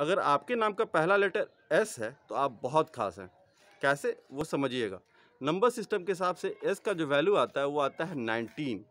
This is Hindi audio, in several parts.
अगर आपके नाम का पहला लेटर एस है तो आप बहुत खास हैं कैसे वो समझिएगा नंबर सिस्टम के हिसाब से एस का जो वैल्यू आता है वो आता है नाइनटीन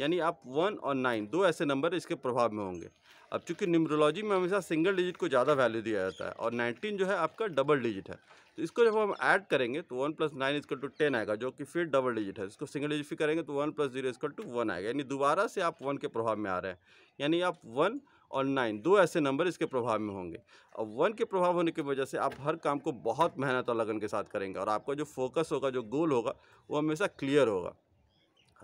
यानी आप वन और नाइन दो ऐसे नंबर इसके प्रभाव में होंगे अब चूंकि न्यूमरोलॉजी में हमेशा सिंगल डिजिट को ज़्यादा वैल्यू दिया जाता है और नाइनटीन जो है आपका डबल डिजिट है तो इसको जब हम ऐड करेंगे तो one plus nine equal to ten आएगा जो कि फिर डबल डिजिट है इसको सिंगल डिजिट फिर करेंगे तो one plus zero equal to one आएगा यानी दोबारा से आप वन के प्रभाव में आ रहे हैं यानी आप वन और नाइन दो ऐसे नंबर इसके प्रभाव में होंगे और वन के प्रभाव होने की वजह से आप हर काम को बहुत मेहनत और लगन के साथ करेंगे और आपका जो फोकस होगा जो गोल होगा वो हमेशा क्लियर होगा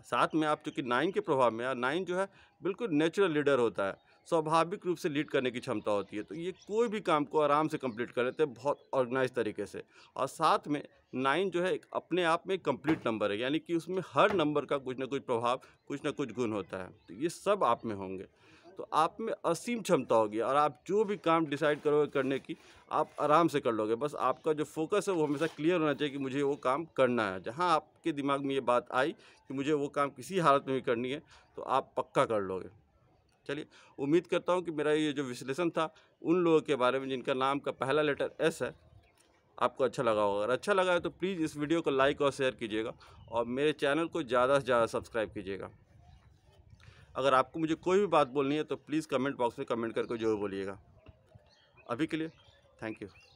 साथ में आप चूँकि नाइन के प्रभाव में और नाइन जो है बिल्कुल नेचुरल लीडर होता है स्वाभाविक रूप से लीड करने की क्षमता होती है तो ये कोई भी काम को आराम से कंप्लीट कर लेते हैं बहुत ऑर्गेनाइज तरीके से और साथ में नाइन जो है अपने आप में कंप्लीट नंबर है यानी कि उसमें हर नंबर का कुछ ना कुछ प्रभाव कुछ ना कुछ गुण होता है तो ये सब आप में होंगे तो आप में असीम क्षमता होगी और आप जो भी काम डिसाइड करोगे करने की आप आराम से कर लोगे बस आपका जो फोकस है वो हमेशा क्लियर होना चाहिए कि मुझे वो काम करना है जहाँ आपके दिमाग में ये बात आई कि मुझे वो काम किसी हालत में भी करनी है तो आप पक्का कर लोगे चलिए उम्मीद करता हूँ कि मेरा ये जो विश्लेषण था उन लोगों के बारे में जिनका नाम का पहला लेटर एस है आपको अच्छा लगा होगा अगर अच्छा लगा है तो प्लीज़ इस वीडियो को लाइक और शेयर कीजिएगा और मेरे चैनल को ज़्यादा से ज़्यादा सब्सक्राइब कीजिएगा अगर आपको मुझे कोई भी बात बोलनी है तो प्लीज़ कमेंट बॉक्स में कमेंट करके जरूर बोलिएगा अभी के लिए थैंक यू